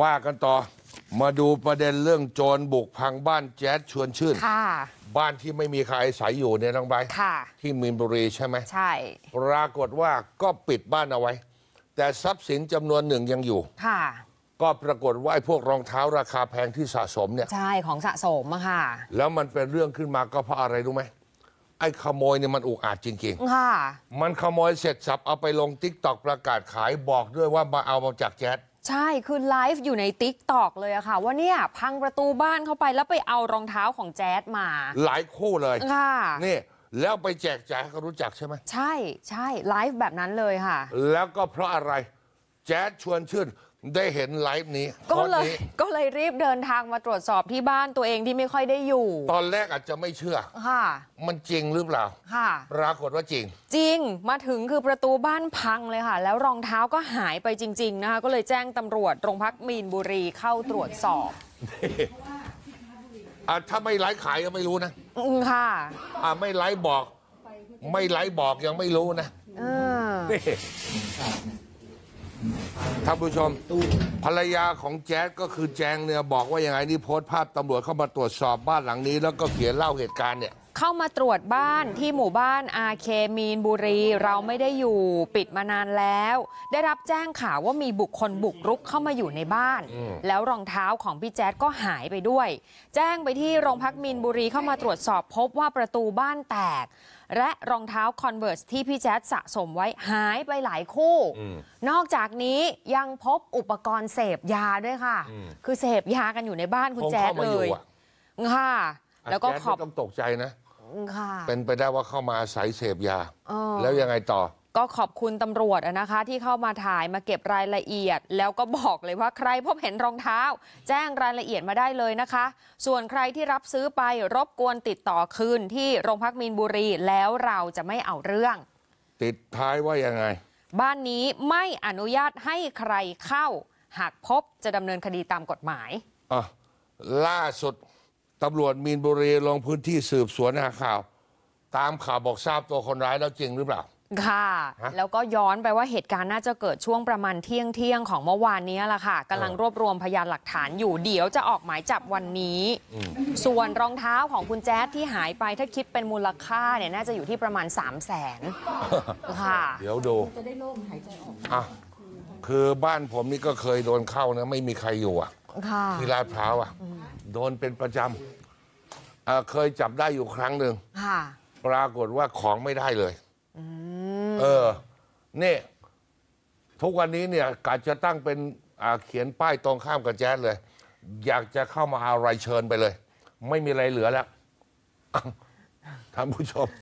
ว่ากันต่อมาดูประเด็นเรื่องโจรบุกพังบ้านแจ๊ดชวนชื่น บ้านที่ไม่มีใครอาศัยอยู่เนี่ยน้องไบท่ี่มีนบุรีใช่ไหมใช่ ปรากฏว่าก็ปิดบ้านเอาไว้ แต่ทรัพย์สินจำนวนหนึ่งยังอยู่ ค่ะ ก็ปรากฏว่าไอ้พวกรองเท้าราคาแพงที่สะสมเนี่ยใช่ ของสะสมอะค่ะ แล้วมันเป็นเรื่องขึ้นมาก็เพราะอะไรรู้ไหมไอ้ขโมยเนี่ยมันอุกอาจจริงๆค่ะมันขโมยเสร็จสับเอาไปลงทิกตอกประกาศขายบอกด้วยว่ามาเอามาจากแจ๊ดใช่ คือไลฟ์อยู่ในติ๊กตอกเลยอะค่ะ ว่าเนี่ย พังประตูบ้านเข้าไปแล้วไปเอารองเท้าของแจ๊ดมาหลายคู่เลย ค่ะ นี่ แล้วไปแจกจ่ายให้เขารู้จักใช่ไหมใช่ ใช่ไลฟ์แบบนั้นเลยค่ะ แล้วก็เพราะอะไร แจ๊ดชวนชื่นได้เห็นไลฟ์นี้ ก็เลยก็เลยรีบเดินทางมาตรวจสอบที่บ้านตัวเองที่ไม่ค่อยได้อยู่ ตอนแรกอาจจะไม่เชื่อ ค่ะ มันจริงหรือเปล่าค่ะปรากฏว่าจริง จริง มาถึงคือประตูบ้านพังเลยค่ะ แล้วรองเท้าก็หายไปจริงๆนะคะ ก็เลยแจ้งตำรวจโรงพักมีนบุรีเข้าตรวจสอบอถ้าไม่ไลฟ์ขายก็ไม่รู้นะค่ะ อ่ไม่ไลฟ์บอก ไม่ไลฟ์บอกยังไม่รู้นะท่านผู้ชม ภรรยาของแจ๊ดก็คือแจงเนี่ยบอกว่าอย่างไงนี่โพสต์ภาพตำรวจเข้ามาตรวจสอบบ้านหลังนี้ แล้วก็เขียนเล่าเหตุการณ์เนี่ยเข้ามาตรวจบ้านที่หมู่บ้านอาเคมีนบุรี เราไม่ได้อยู่ปิดมานานแล้ว ได้รับแจ้งข่าวว่ามีบุคคลบุกรุกเข้ามาอยู่ในบ้าน แล้วรองเท้าของพี่แจ๊ดก็หายไปด้วย แจ้งไปที่โรงพักมีนบุรีเข้ามาตรวจสอบพบว่าประตูบ้านแตก และรองเท้าคอนเวิร์สที่พี่แจ๊ดสะสมไว้หายไปหลายคู่ นอกจากนี้ยังพบอุปกรณ์เสพยาด้วยค่ะ คือเสพยากันอยู่ในบ้านคุณแจ๊ดเลยค่ะ แล้วก็ขอบต้องตกใจนะเป็นไปได้ว่าเข้ามาอาศัยเสพยาแล้วยังไงต่อ ก็ขอบคุณตำรวจนะคะ ที่เข้ามาถ่ายมาเก็บรายละเอียดแล้วก็บอกเลยว่าใครพบเห็นรองเท้า แจ้งรายละเอียดมาได้เลยนะคะ ส่วนใครที่รับซื้อไปรบกวนติดต่อคืนที่โรงพักมีนบุรี แล้วเราจะไม่เอาเรื่องติดท้ายว่ายังไง บ้านนี้ไม่อนุญาตให้ใครเข้า หากพบจะดำเนินคดีตามกฎหมายอ่ะล่าสุดตำรวจมีนบุรีลงพื้นที่สืบสวนหาข่าว ตามข่าวบอกทราบตัวคนร้ายแล้วจริงหรือเปล่า ค่ะะแล้วก็ย้อนไปว่าเหตุการณ์น่าจะเกิดช่วงประมาณเที่ยงเที่ยงของเมื่อวานนี้แหละค่ะกำลังรวบรวมพยานหลักฐานอยู่เดี๋ยวจะออกหมายจับวันนี้ ส่วนรองเท้าของคุณแจ๊ดที่หายไปถ้าคิดเป็นมูลค่าเนี่ยน่าจะอยู่ที่ประมาณ3 0 0แสนค่ะ เดี๋ยวดูจะได้ร่มหายใจออกอ่ะคือบ้านผมนี่ก็เคยโดนเข้านะ ไม่มีใครอยู่อ่ะค่ะที่ลาดพร้าวอ่ะโดนเป็นประจำ เคยจับได้อยู่ครั้งหนึ่งปรากฏว่าของไม่ได้เลยเออ นี่ ทุกวันนี้เนี่ยกาจะตั้งเป็น เขียนป้ายตรงข้ามกับแจ๊สเลย อยากจะเข้ามาอาะไรเชิญไปเลย ไม่มีอะไรเหลือแล้ว ท่านผู้ชม